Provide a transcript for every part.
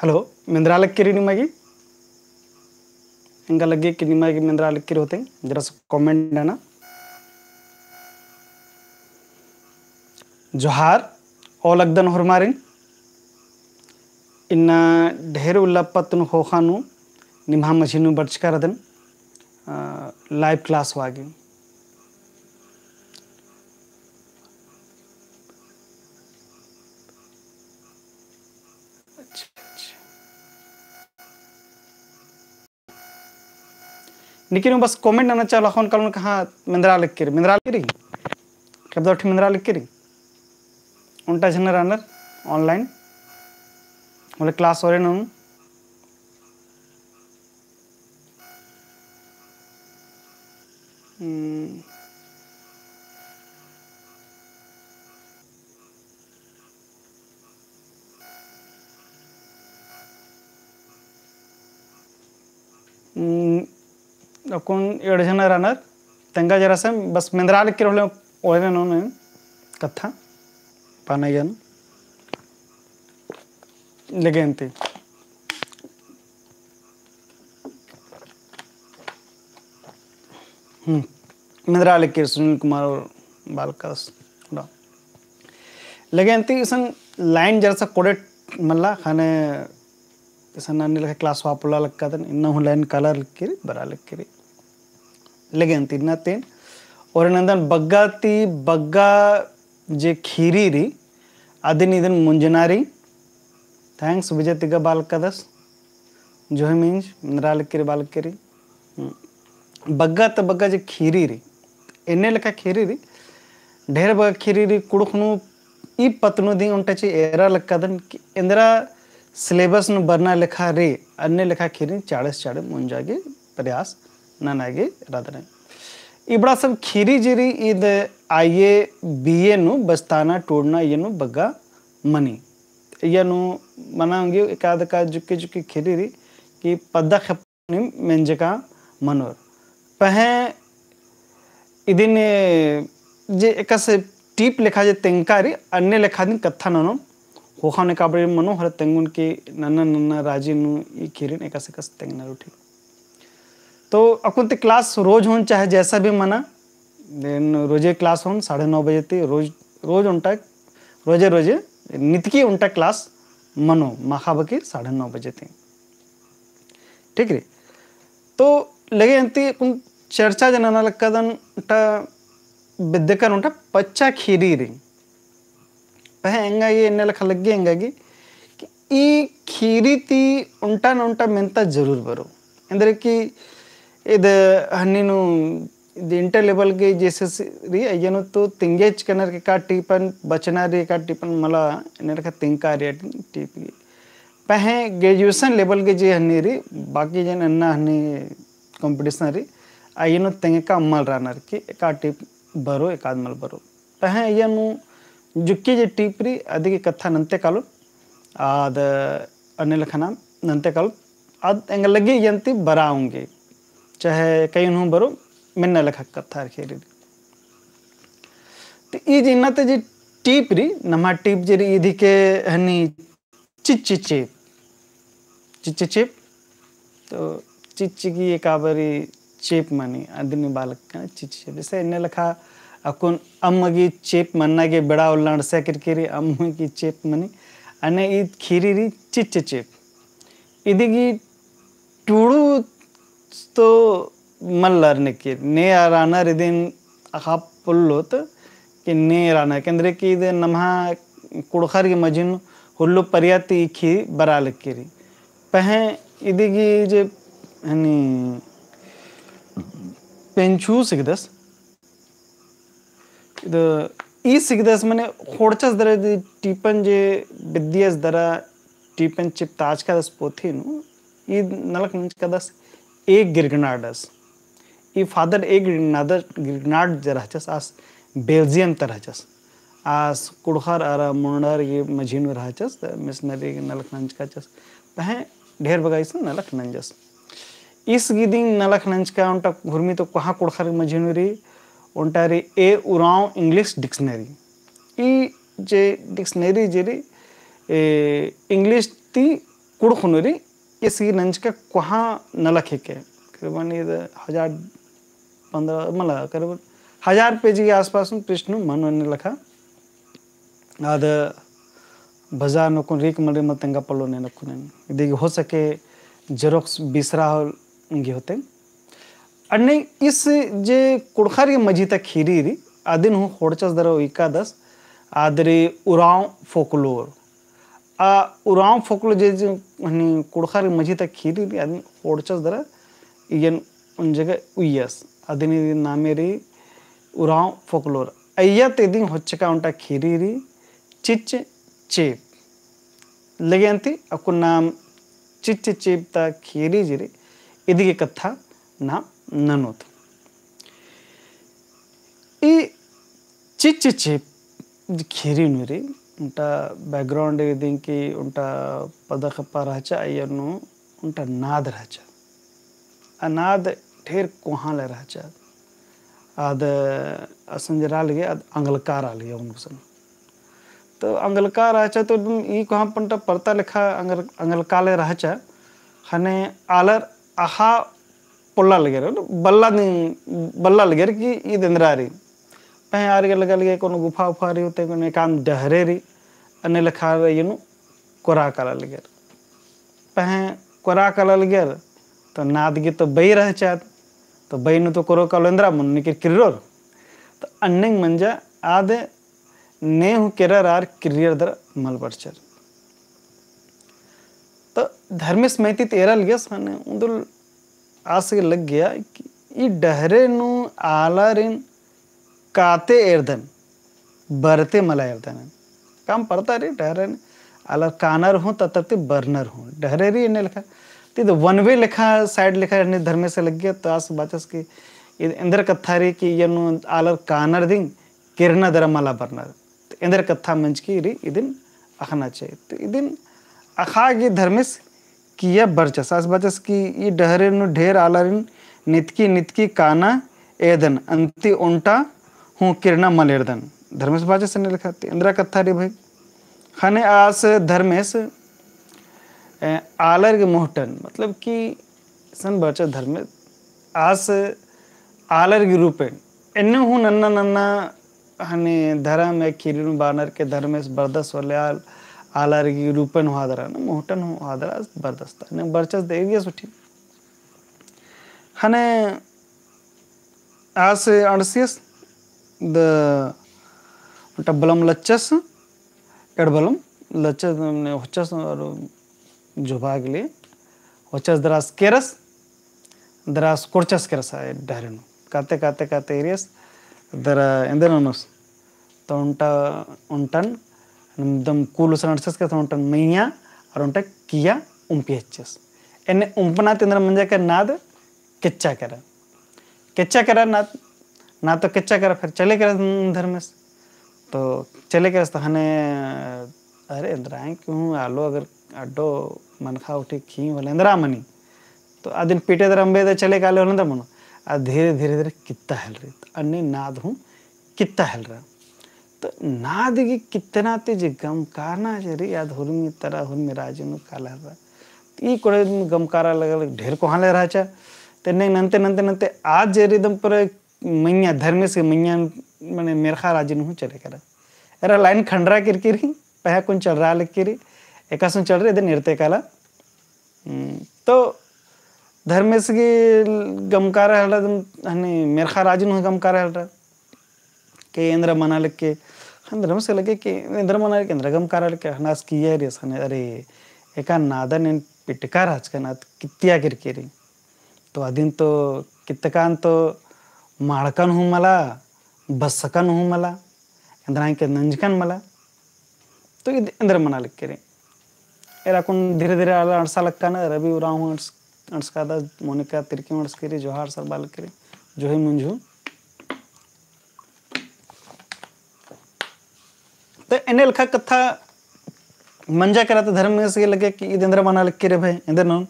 Hello ಮಿಂದ್ರಾಲಕ್ಕಿರಿ ನಿಮಗೆ ಹೆಂಗಲಗ್ಗಿ ನಿಮಗೆ ಮಿಂದ್ರಾಲಕ್ಕಿರಿ ಹೋತೆ ಜರ ಕಾಮೆಂಟ್ ಅಣ್ಣ ಜೊಹಾರ್ ಓಲಗ್ದನ್ ಹೊರಮಾರಿನ್ ಇನ್ನು ಢೇರು ಉಲ್ಲಪ್ಪತ್ತನು ಹೋಹಾನು ನಿಮ್ಮ ಮಷೀನು ಬಡ್ಸ್ಕಾರದನ್ ಲೈವ್ ಕ್ಲಾಸ್ ವಾಗಿ लेकिन बस कमेंट ना चल लखन कल कहाँ मेंद्रा लिख के मेंद्रा लिख रही कब दो मेंद्रा लिख के रही उनटा झन रनर ऑनलाइन बोले क्लास हो रहे ना हम्म जन रनर तंगा जरा से बस मेंद्राल कितें उरलें वळेलें न्हू न्हय कथा पानाग्यान लेगीत ती हम्म, मेंद्राल के सुनील कुमार और बालकास लेकिन अंतिम सन लाइन जरा सा कोडेट मल्ला खाने सन आने लगे क्लास वापला लगता था इन्ना हूँ लाइन कलर लिख के बरा लिख के लेकिन तीना तीन और नंदन बग्गा ती बग्गा जे खीरी री अदिन इधन मुंजनारी थैंक्स विजय तिगा बाल कदस जो है मीन्स नाल के बाल के री बग्गा तो बग्गा जे खीरी री इन्ने लका खीरी री ढेर बग खीरी री कुड़खनू ई पतनु दिन उन टची एरा लक्का दन इंदरा सिलेबस न बरना लिखा रे अन्य लिखा खीरी चाड़स चाड़े मुंजागी प्रयास नन इबड़ा सब खीरी जीरी इद आये बी एन बस्ताना टूडना यू बग मनी यू मना का जुके जुके खीरी री कि पद्दा खप मेंजका मनोर पह इदिन जे एक से टीप लिखा जे तेंका अन्य लिखा दिन कथा ननो होखा ने काबरे मनो हर तेंगुन की नन्ना नन्ना राजी नु ये खीरी ने एक से कस तेंगना रूठी तो अकुंत क्लास रोज होन चाहे जैसा भी मना देन रोजे क्लास होन साढ़े नौ बजे ती रोज रोज उनटा रोजे रोजे नितकी उनटा क्लास मनो की साढ़े नौ बजे ती ठीक रे तो लगे अंति चर्चा जनना लक्का दन टा विद्यकन उनटा पच्चा खीरी रे पह एंगा ये इन्हें लखा लग एंगा की कि खीरी ती उनटा न उनटा मेंता जरूर बरो इंदर की ಇದು ನೀನು ಇದು ಇಂಟರ್ ಲೆವೆಲ್ಗೆ చేసేసి అయ్యను తో తింగేచ్ కనర్కి కా టీపన్ బచనారి కా టీపన్ మళ్ళా ఎనర్క తింకారి టీపీ पहे ग्रेजुएशन लेवल के जे हनी री बाकी जन अन्ना हनी कंपटीशन री आइनो तेंगे का मल रानर की एक टिप भरो एक आद मल भरो पहे यनु जुक्के जे टिप री अधिक कथा नंते कालो आद अनिल खना नंते कालो आद एंगे लगी यंती बराऊंगे चाहे कई हूँ बरो मिन्न लख कथा खेरी तो ई जिन्ना ते जी टीप री नमा टीप जे री इधी के हनी चिच चिच चिच चिच तो चिच की एक आवरी चेप मनी आदमी बालक का चिच चिच जैसे इन्हें लखा अकुन अम्म की चेप मन्ना के बड़ा उल्लाण से किरकिरी अम्म की चेप मनी अने इत खीरी री चिच चिच इधी की टूड़ू तो मन लर्न मल्लारनेकी ने राहणार दिन हा पुल्लोत कि ने राहणार केंद्र की इद नमहा कुडखार के मजिन हुल्लू पर्याती इखी बराल केरी पहे इदिगी जे हनी पेंचू सिगदस इद ई सिगदस मने खोडचस दर टीपन जे बिद्यस दरा टीपन चिप ताज का दस पोथी नु ई नलक मंच का दस एक गिरगनाडस ये फादर एक गिरगनादर गिरगनाड रहचस आस बेल्जियम त रहचस आस कुड़हर आर मुंडर ये मझीन में रहचस मिशनरी नलक नंज काचस तहें ढेर से नलक नंजस इस गिदिंग नलक नंज का उनटा घुर्मी तो कहाँ कुड़हर मझीन री उनटा री ए उराव इंग्लिश डिक्शनरी ये जे डिक्शनरी जेरी इंग्लिश ती कुड़खुनरी कहाँ ನಂಜಿಕೆ ಕ್ವಹ के करीबन ये तो हजार पंद्रह मतलब करीबन हजार पेज के आसपास में पृष्ठ मन मन लिखा आद बाजार नको रिक मरे मत तंगा पलो ने नकुने देख हो सके जेरोक्स बिसरा हो गे होते अने इस जे कुड़खार के मजी तक खीरी री आदिन हूँ होड़चस दर इक्का दस आदरे उराव फोकलोर ಉರಾಂ ಫೊಕ್ಲು ಜೇಜಿ ಹನಿ ಕುಡ್ಖಾರಿ ಮಜಿತ ಖೀರಿ ಅದನ್ನ ಹೊಡ್ಚಸ್ದರ ಏನು ಒಂಜಗ ಉಯ್ಯಸ್ ಅದನ್ನ ನಾಮೇರಿ ಉರಾಂ ಫೊಕ್ಲೋರ್ ಅಯ್ಯತ್ ಇದಿ ಹೊಚ್ಚಕ ಉಂಟ ಖೀರಿ ರೀ ಚಿಚ್ ಚೇಪ್ ಲಗೇಂತಿ ಅಕ್ಕು ನಾಮ್ ಚಿಚ್ ಚೇಪ್ ತ ಖೀರಿ ಜಿರಿ ಇದಿಗೆ ಕಥಾ ನಾಮ್ ನನ್ನೋತು ಈ ಚಿಚ್ ಚೇಪ್ ಖೀರಿ ನುರಿ ಉಂಟ ಬ್ಯಾಕ್ಗ್ರೌಂಡ್ ಇದಿಂಕಿ ಉಂಟ ಪದಕಪ್ಪಾರ ಹಚ ಅಯ್ಯನು ಉಂಟ नाद रहचा अनाद नाद ठेर कोहाल रहचा आद असंजराल लगे आद अंगलकार आ लिया उन सन तो अंगलकार रहचा तो एकदम ई कहाँ पंटा पढ़ता लिखा अंगल अंगलकाले रहचा हने आलर आहा पोल्ला लगे बल्ला नहीं बल्ला लगेर की ई दंदरा गुफा उफा ಕೊನು ಗುಫಾ ಉಫಾರಿ ಉತ್ತೆ ಕೊನೆ ಕಾಮ್ ಡಹರೇರಿ ಅನ್ನೆಲ್ಲ ಖಾರ ಏನು ಕೊರಾ ಕಲಲಿಗೆರ್ ಪಹೆ ಕೊರಾ ಕಲಲಿಗೆರ್ तो नाद गीत तो बई रह चाहत तो बई नु तो करो कलोंद्रा मुन्नी के किरोर तो अन्निंग मंजा आद ने हु केरर आर क्रियर दर मल बर्चर तो धर्म स्मृति तेरा लिया साने उदुल आस लग गया कि ई डहरे नु आला रिन काते एर्दन बरते കാത്തേർദൻ ബർത്തെ മലയർദൻ കാം പർത്താരി ഡഹരൻ അല്ല കാനർ ते बर्नर ബർണർ ഹും री എന്നെ लिखा तो वन वे लिखा साइड लिखा रहने धर्मे से लग गया तो आस बाचस की इंद्र कथा रे कि यनु आलर कानर दिन किरण दरमला बर्नर तो इंद्र कथा मंच की री इदिन अखना चाहिए तो इदिन अखा की धर्मेश किया बर्चस आस बाचस की ये डहरे नु ढेर आलर नितकी नितकी काना एदन अंति ओंटा हूँ किरणा मलेरदन धर्मेश बाजेसन ने लिखा इंदिरा कथा रे भाई खाने आस धर्मेश आलर्ग मोहटन मतलब कि सन बचा धर्मेश आस आलर्ग रूपेण इन हूँ नन्ना नन्ना हने धर्म है किरण बानर के धर्मेश बर्दस वलयाल आलर्गी रूपन हुआ दरा ना मोहटन हुआ दरा बर्दस्ता ने बरचस दे दिया सुठी हने आस अड़सियस द बलम लच्चस एडबलम लच्चस होचस और जोभा के लिए होचस दरास केरस दरास कोर्चस केरस है डायरेन काते काते काते एरियस दर ಎಂದೇನೋನಸ್ ತೊಂಟ ಉಂಟನ್ ನಮ್ದಮ್ ಕೂಲು ಸಣ್ಣ ಹಡ್ಸಸ್ ಕೆಲಸ ಉಂಟನ್ ಮೈಯ ಅವ್ರ ಉಂಟ ಕಿಯ ಉಂಪಿ ಹೆಚ್ಚಸ್ ಎನ್ನೆ ಉಂಪನಾತ್ ಅಂದ್ರೆ ಮಂಜಾಕ ನಾದ್ ಕೆಚ್ಚಾಕರ ಕೆಚ್ಚಾಕರ ನಾತ್ ना तो किच्चा कर फिर चले कर धर्म से तो चले कर तो हने अरे इंद्राए क्यों आलो अगर अड्डो मनखा उठी खी बोले इंद्रा मनी तो आ दिन पीटे दर अम्बे चले काले होने मनो आ धीरे धीरे धीरे कितना हिल रही तो अन्य नाद हूँ कितना हिल रहा तो नाद की कितना तेज गम गमकारना जरी याद हुर्मी तरह हुर्मी हुरमी राजू काला हर रहा ಈ ಕೊಡೆ ಗಮಕಾರ ಢೇರ್ ಕೊಹಾಲೆ नंते नंते नंते आज जेरी दम पर मैया मैया धर्म से मैंने मेरखा राज्य ಮನೆ ಮೇರ್ಖಾ ರಾಜನ ಹೂ ಚಲೇಕರ ಎರ ಲೈನ್ ಖಂಡ್ರಾ ಕಿರ್ಕಿರಿ पहा कुछ चल रहा लिखिरी एक चल रहे इधर निर्ते काला हम्म, तो धर्म से की गमकार हल्ला हने मेरखा राज्य हो गमकार हल्ला के इंद्र मना लिख के हम धर्म से लगे कि इंद्र मना लिख हाँ, इंद्र गमकार लिख के हनास किया है रेस हने अरे एक नादन इन पिटकार आज का नाद कितिया किरकेरी तो आदिन तो कितकान तो माड़कन हूँ मला बसकन हूँ मला इंद्रा के नंजकन मला तो ये इंद्र मना लिख के रे कुन धीरे धीरे आला अड़सा लक्का ना रवि उराव अड़स अड़स का दा मोनिका तिरकी अड़स रे जोहार सर बाल के रे जो ही मुंजू तो इन्हें लिखा कथा मंजा करा तो धर्म में से लगे कि इंद्र मना लिख के रे भाई इंद्र नौन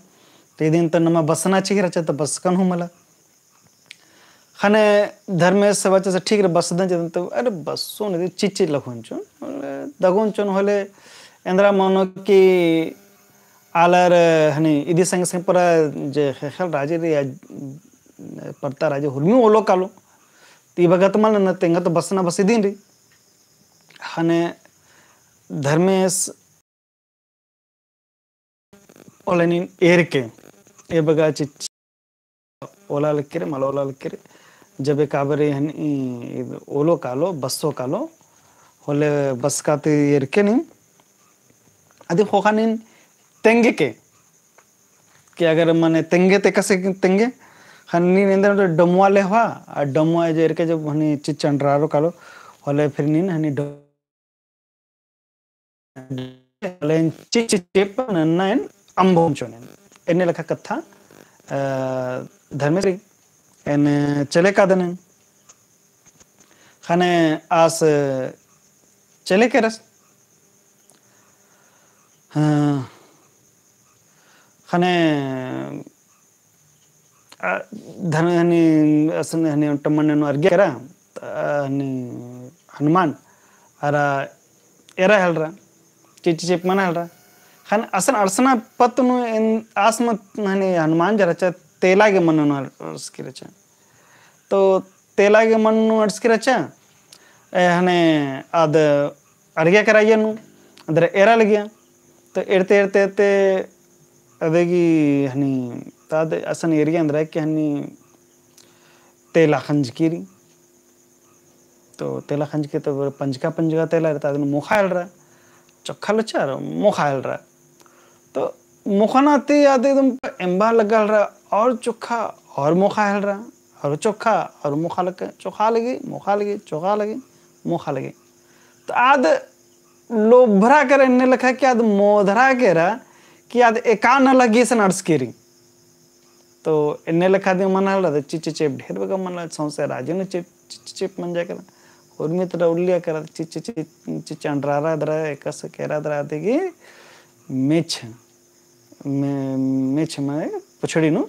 तो इधर दिन तो नमा बसना चाहिए रचा तो बसकन हूँ मला खाने धर्मेश सबाचे से ठीक रे बस दन जदन तो अरे बसो ने चिच्चे लखन चोन दगोन चोन होले एंद्रा मानो की आलर हने इदि संग संग पर जे खेल राजे रे परता राजे हुरमी ओलो कालो ती भगत मन न तेंगा तो बसना बस दिन रे हने धर्मेश ओलेनी एरके ए बगा चिच्चे ओला लक्किरे मलोला लक्किरे ಜಬೆ ಕಾಬರಿ ಹನಿ कालो ಓಲೋ ಕಾಲು ಬಸ್ಸೋ ಕಾಲು ಹೊಲೆ ಬಸ್ ಕಾತಿ ಇರ್ಕೇನಿ ಅದು ಹೋಗ ನೀನ್ ತೆಂಗೆಕೆ कि अगर मैंने तेंगे ते कसे तेंगे हन्नी नेंद्र तो डमुआ ले हुआ और डमुआ जो के जब हनी चिचंडरारो कालो होले फिर नीन हनी डो होले चिच चेपन नन्ना एन अंबों चोने इन्हें लगा कथा धर्मेश्वरी En tjelekadenen. Gaan als tjelekeres. Gaan धनी असने हनी टमने नो करा हनुमान अरा एरा हेलरा चिची चिप मना हेलरा खान असन अड़सना पत्न नु इन आसमत हनी हनुमान जरा चत ತೇಲಾಗೆ ಮಣ್ಣನ್ನು ಅಡಸ್ಕಿರಚ तो ತೇಲಾಗೆ ಮಣ್ಣು ಅಡಸ್ಕಿರಚ ಹನೆ ಅದು ಅಡಿಗೆ ಕರಾಗ್ಯನು ಅಂದರೆ ಏರಲ್ಗೆ तो ಎಡ್ತೆ ಎಡ್ತೆ ಎಡ್ತೆ ಅದಾಗಿ ಹನಿ ತಾದ ಅಸನ್ ಏರಿಗೆ ಅಂದ್ರೆ ಅಕ್ಕಿ ಹನಿ ತೇಲ ಹಂಜ್ಕಿರಿ तो तेला खंज के तो पंजका पंजका तेला रहता है मुखा हल रहा चोखा लचा रहा मुखा हल रहा तो मुखना ते आते एकदम एम्बा लगा रहा और चोखा और मोखा हल रहा और चोखा और मोखा लग गया चोखा लगी मोखा लगी चोखा लगी मोखा लगी तो आद लोभरा कर इन लिखा कि आद मोधरा कह रहा कि आद न लगी से सन अड़स्केरी तो इन लिखा दिया मन हल रहा चिच चेप ढेर बगा मन लगा संसे राजे ने चेप चिच चेप मन जा कर उर्मी तरह उल्लिया कर चिच चिच चिच अंडरा दरा कह रहा दरा देगी मेछ मेछ मैं पुछड़ी नू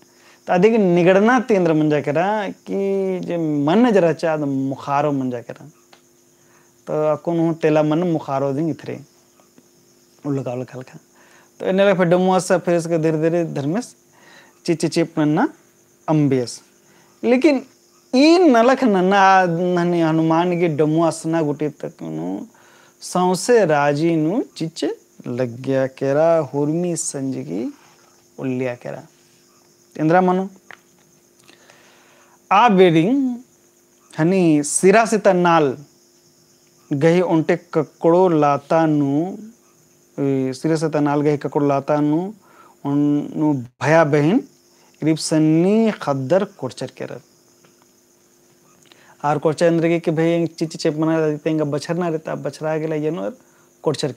तो ಅದಕ್ಕೆ ನಿಗಡನಾತಿ ಅಂದ್ರೆ ಮುಂಜಾಕರ ಕಿ जे मन जरा चा ಅದು ಮುಖಾರೋ ಮುಂಜಾಕರ तो ಅಕೋನು ತೆಲ मन ಮುಖಾರೋ ದಿಂಗ್ ಇತ್ರೆ ಉಳ್ಳುಕ ಉಳ್ಳುಕ ಉಳ್ಳುಕ तो इन फिर डुमोस फिर इसके धीरे धीरे धर्मेश चिचिचिप नन्ना अम्बियस लेकिन ಈ ನಲಕ ನನ್ನ ನನ್ನ ಹನುಮಾನಿಗೆ ಡಮುವಾಸನ ಗುಟ್ಟಿರ್ತಕ್ಕನು ಸಂಸೆ ರಾಜಿನು ಚಿಚ್ಚೆ ಲಗ್ಗ್ಯಾಕೆರ ಹುರ್ಮಿ ಸಂಜಿಗೆ ಉಲ್ಯಾಕೆರ इंद्रा मनो आ बेरिंग हनी सिरा सिता नाल गही ओंटे ककड़ो लाता नु सिरा सिता नाल गही ककड़ो लाता नु उनु भया बहन करीब सन्नी खद्दर कोर्चर केर आर कोर्चर अंदर के भाई यंग चिच चेप मना रहते हैं बछर ना रहता बछरा गेला येनोर कोर्चर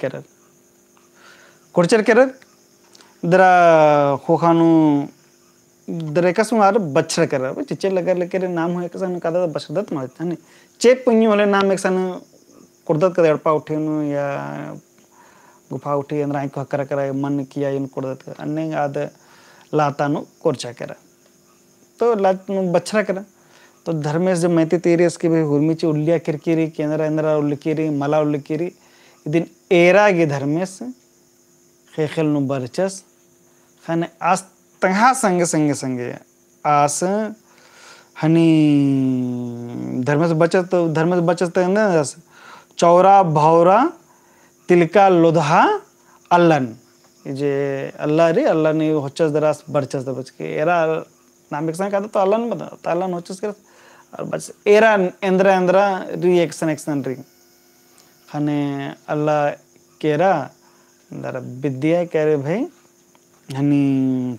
कोर्चर दरा खोखानु ದರೆಕಸು ಆರು ಬಚ್ರಕರ ಚಿಚ್ಚೆ ಲಗರ್ ಲಕ್ಕರೆ ನಾಮ ಹೋಯಕ ಸಣ್ಣ ಕದದ ಬಸದತ್ ಮಾಡ್ತಾನೆ ಚೇಪ್ ಪುಂಗಿ ಹೊಲೆ ನಾಮ ಎಕ್ ಸಣ್ಣ ಕುಡ್ದತ್ ಕದ ಎಡಪ ಉಠೇನು ಯಾ ಗುಫಾ ಉಠಿ ಅಂದ್ರೆ ಆಯ್ಕೆ ಹಕ್ಕರಕರ ಮಣ್ಣು ಕಿಯ ಏನು ಕುಡ್ದತ್ ಅನ್ನಂಗೆ ಆದ लातानु कोरचाकर तो लात बछरा कर तो धर्मेश जब मैती तेरी इसके भी हुरमीची उल्लिया किरकिरी केंद्र इंद्रा उल्लिकिरी मला उल्लिकिरी दिन एरा गे धर्मेश खेखल नु बरचस खाने आस्त तंहा संग संग संगे आस हनी धर्म से बचत धर्म से बचत चौरा भौरा तिलका लोधा अल्लन जे अल्लाह रे अल्लाह ने होचस दरास बरचस दबच के एरा नाम एक कहता तो अल्लन बता तो अल्लन होचस कर और बस एरा इंद्रा इंद्रा री एक्शन एक्शन री हने अल्लाह केरा दर विद्या करे भाई हनी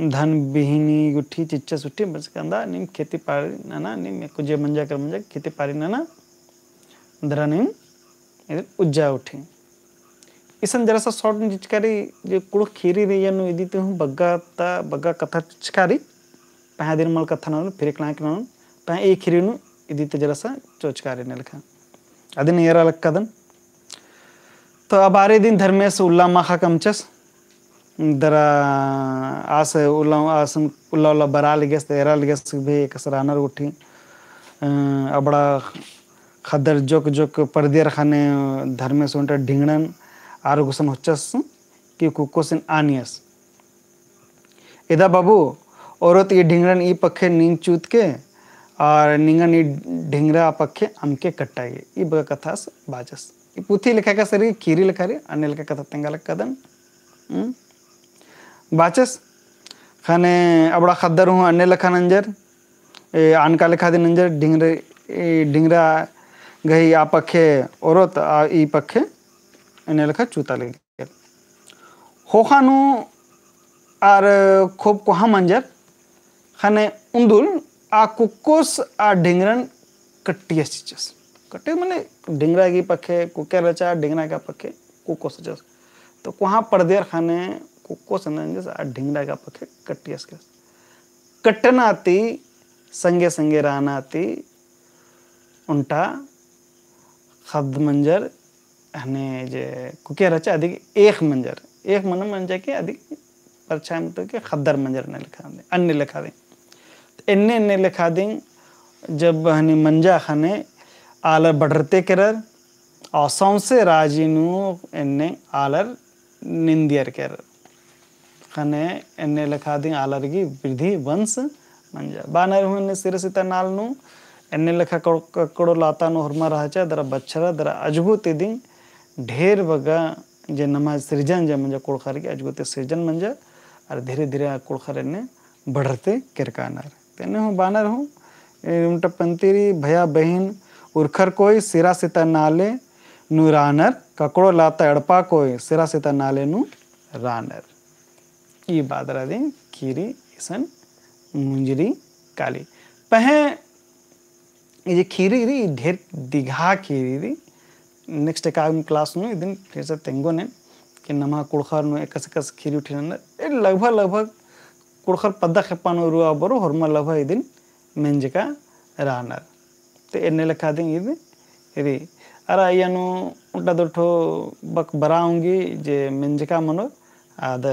धन बिहिनी गुठी चिच्च सुठी कंदा निम खेती पारी नाना निम कुजे मंजा कर मंजा खेती पारी नाना धरा निम इधर उज्जा उठे इसन जरा सा शॉर्ट चिचकारी जो कुड़ खीरी रही यानु यदि तो हूँ बग्गा ता बग्गा कथा चिचकारी पह दिन मल कथा ना फिर क्लां के ना पह एक खीरी नु यदि तो जरा सा चोचकारी ने लिखा अदिन येरा लग कदन तो अब आरे दिन धर्मेश उल्ला माखा कमचस दरा dara asa ulang उल्ला ulla ulla baral ges eral ges be kasranar uthi abada खदर जोक जोक परदेर खाने धर्मे सोंट ढिंगणन आरोगसन होचस कि कुकोसिन आनियस इदा बाबू औरत ये ढिंगरन ई पखे नींग चूत के और निंगन ई ढिंगरा पखे अमके कट्टागे ई बग कथास बाजस ई पुथी लिखा का सरी कीरी लिखा रे अन्य लिखा कथा तेंगा लक कदन बाचस खाने अबड़ा खद्दर हूँ अन्य लखा नंजर ए आनका लिखा दिन नंजर ढिंगरे ढिंगरा गई आ पखे औरत आ ई पखे अन्य लखा चूता लगे होखानु आर खूब कोहा मंजर खाने उंदुल आ कुकोस आ ढिंगरन कट्टिया चीचस कटे मतलब ढिंगरा की पखे कुकेर रचा ढिंगरा का पखे कुकोस सचस तो पर देर खाने का पखे අඩ්ඩිංඩා के කට්ටියස්කස්. කට්ටනාති संगे संगे रहना थी उनटा खद मंजर हने जे कुके रचा अधिक एक मंजर एक मन मंजर के अधिक परछाई मतलब तो के खद्दर मंजर ने लिखा दें अन्य लिखा दें तो इन्ने इन्ने लिखा दें जब हने मंजा खने आलर बढ़ते करर और सौंसे राजीनू इन्ने आलर निंदियर करर खने एन्ने लखादि आलरगी विधि वंश मंजा बानर हुने सिर सिता नालनु एन्ने लखा ककड़ो लाता नु हरमा चा दरा बच्छरा दरा अजबूत दिन ढेर बगा जे नमाज सृजन जे मंजा कुड़खर के अजबूत सृजन मंजा और धीरे धीरे कुड़खर ने बढ़ते किरकानर तेने तो हो बानर हो उनटा पंतीरी भया बहन उरखर कोई सिरा सिता नाले नु रानर ककड़ो लाता अड़पा कोई सिरा सिता नाले नु रानर की दें खीरी इसन मुंजरी काली पह ये खीरी री ढेर दिघा खीरी री नेक्स्ट एक आगम क्लास में एक दिन फिर से तेंगो ने कि नमा कुड़खर नु एकस एकस खीरी उठी ए लगभग लगभग कुड़खर पद्दा खेपान रुआ बरो हरमा लगभग एक दिन का रानर तो एने लखा दें ये री अरे यानो उल्टा दोठो बक बराऊंगी जे का मनो आद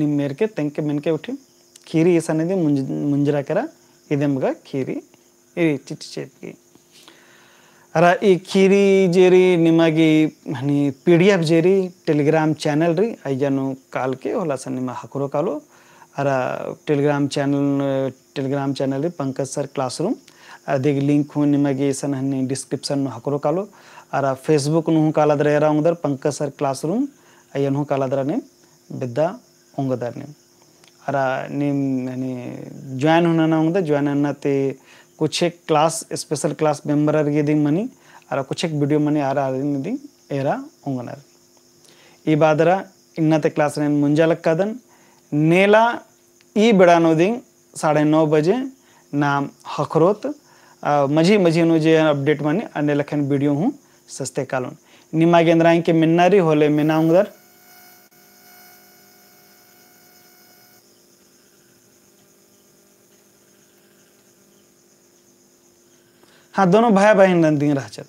ನಿಮ್ಮ ಮೇರ್ಕೆ ತೆಂಕೆ ಮೆನ್ಕೆ ಉಟ್ಟಿ ಖೀರಿ ಸನ್ನದಿ ಮುಂಜ ಮುಂಜರಾಕರ ಇದೆಂಬಗ ಖೀರಿ ಇರಿ ಚಿಚ್ಚಿ ಚೇಪ್ಗೆ ಅರ ಈ ಖೀರಿ ಜೇರಿ ನಿಮಗೆ ಹನಿ ಪಿ ಡಿ ಎಫ್ ಜೇರಿ ಟೆಲಿಗ್ರಾಮ್ ಚಾನೆಲ್ ರೀ ಅಯ್ಯನು ಕಾಲ್ಕೆ ಸರ್ ನಿಮ್ಮ ಹಾಕಿರೋ ಕಾಲು ಅರ ಟೆಲಿಗ್ರಾಮ್ ಚಾನಲ್ ಟೆಲಿಗ್ರಾಮ್ ಚಾನಲ್ ರೀ ಪಂಕಜ್ ಸರ್ ಕ್ಲಾಸ್ ರೂಮ್ ಅದಿಗೆ ಲಿಂಕ್ ಹೂ ನಿಮಗೆ ಸನ್ ಹನಿ ಡಿಸ್ಕ್ರಿಪ್ಷನ್ ಹಾಕಿರೋ ಕಾಲು ಅರ ಫೇಸ್ಬುಕ್ನು ಹೂ ಕಾಲಾದ್ರೆ ಯಾರ ಹಂಗದ್ರ ಪಂಕಜ್ ಸರ್ ಕ್ಲಾಸ್ ರೂಮ್ ಅಯ್ಯನು ಕಾಲಾದ್ರೆ ಕಾಲಾದ್ರನೇ ಬಿದ್ದ ಉಂಗದಾರ್ನಿ ಅರ ನಿಮ್ಮ ಯಾನಿ ಜಾಯ್ನ್ ಹೊನ ಉಂಗದ ते कुछ एक क्लास स्पेशल क्लास मेम्बर अर्गे दिंग मनी कुछ एक वीडियो मनी आरा आदिन दिंग एरा उंगनर ई बादरा इन्नते क्लास ने मुंजालक कादन नेला ई बड़ानो दिंग साढ़े नौ बजे नाम हखरोत मजी मजी नो जे अपडेट मनी अने लखन वीडियो हूँ सस्ते कालोन निमा गेंद्राएं के मिन्नारी होले मिना हाँ दोनों भाया बहन दिन रह चल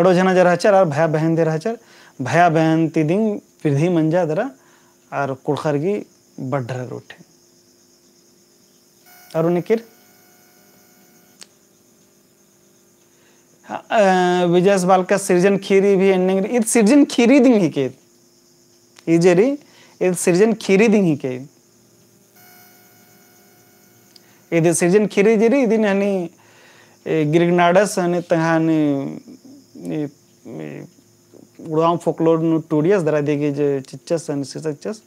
एडो जना जा जे चल और भाया बहन दे चल भाया बहन ती दिन पीढ़ी मंजा दरा और कुड़खर की बढ़ रहा रोटे और उन्हें किर हाँ, विजयस बाल का सृजन खीरी भी एंडिंग इत सृजन खीरी दिन ही के इजेरी इत सृजन खीरी दिन ही के इधर सृजन खीरी जेरी दिन हनी ගිරිගනාඩස් අනතහන උඩාම් ෆොක්ලෝඩ්නු ටඩියස් දරදිගේ චිච්චස් අන සිසක්චස්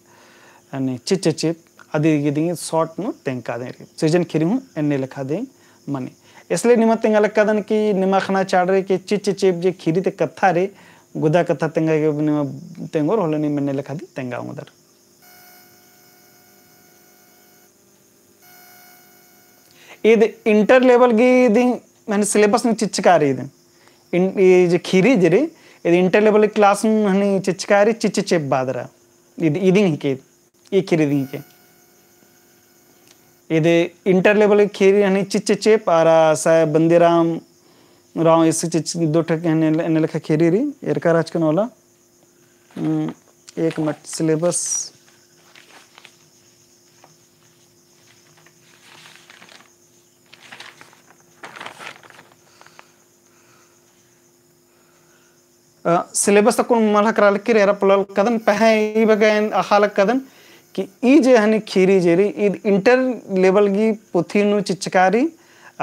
नु චිච්චචිත් අධිගෙදිගේ සෝට්නු තැංකාදර සජන් කිරිමු लिखा दें मने इसलिए निमत तेंगा लिखा दन कि निमा खाना चाड़ रे कि चिच चिप जे खीरी ते कथा रे गुदा कथा तेंगा के निमा तेंगोर होले नि मैंने लिखा दी तेंगा उधर इद इंटर लेवल की दिंग मैंने सिलेबस में चिचका रही दिन इन ये जो खीरी जरे ये इंटर लेवल के क्लास में हनी चिचका रही चिच चिप बाद रहा ये ये दिन ही के ये खीरी दिन के ये इंटर लेवल के खीरी हनी चिच चिप आरा सा बंदेराम राम इससे चिच दो ठक हने ने लिखा खीरी रही एरका राजकन वाला एक मट सिलेबस सिलेबस तक ಮಲಕ್ कर ಎರ ಪುಲಲ್ ಕದನ್ कि ई जे हनी खीरी जेरी ई इंटर लेवल की पोथी नु चिचकारी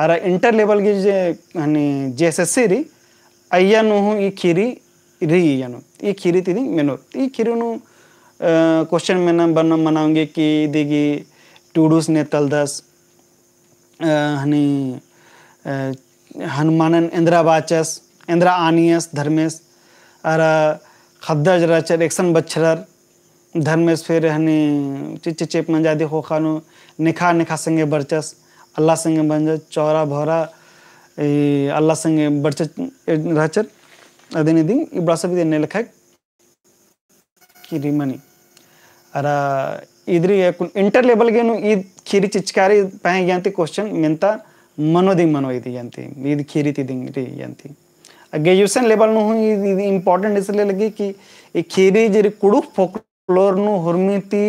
और इंटर लेवल की जे हनी सी री अय्या नु ई खीरी री यानो ई खीरी तिदी मेनो ई खीरी नु क्वेश्चन में ना बन मनाऊंगे कि दिगी टूडूस ने तलदस हनी हनुमानन इंदिरा वाचस इंद्रा आनियस धर्मेश आरा खद्दा जरा एक एक्सन बच्छर धर्म स्फेर हनी चिचे चेप मंजादी हो खानो निखा निखा संगे बरचस अल्लाह संगे बंज चौरा भौरा अल्लाह संगे बरचस रहचर अदिन दिन इबड़ा सब दिन लिखा कि रिमनी अरा इद्री इंटर लेवल गे ईद खीरी चिचकारी पाए जानती क्वेश्चन मिनता मनोदिंग मनो इदी जानती खीरी ती दिंग जानती ग्रेजुएशन लेवल न इंपॉर्टेंट इसलिए लगे कि खीरी जे कुड़ुक फोकलोर नु हुरमीति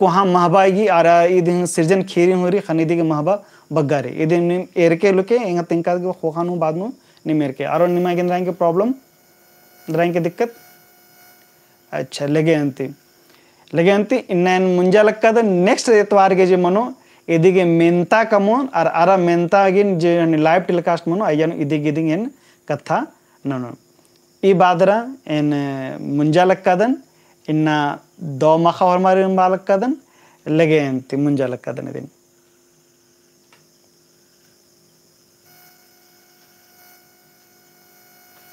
कोहा महबाईगी आर इदिन सृजन खीरी हुरी खनिदि के महबा बग्गा रे इदिन निम एरके लुके इंगा तिंका के खोखानु बाद नु निम एरके आरो निमा के रैंक प्रॉब्लम रैंक के दिक्कत अच्छा लगे अंति लगे अंति इनन नेक्स्ट इतवार मेंता कमोन आर आरा मेंता गिन जे लाइव टेलीकास्ट मनो आयन इदिगे दिगे, दिगे, दिगे, ಕಥಾ ನಾನು ಈ ಬಾದ್ರ ಏನು ಮುಂಜಾಲಕ್ಕದನ್ ಇನ್ನು ದೋಮಖ ಹೊರಮಾರಿ ಬಾಲಕ್ಕದನ್ ಇಲ್ಲಗೆ ಅಂತಿ ಮುಂಜಾಲಕ್ಕದನ್ ಇದೀನಿ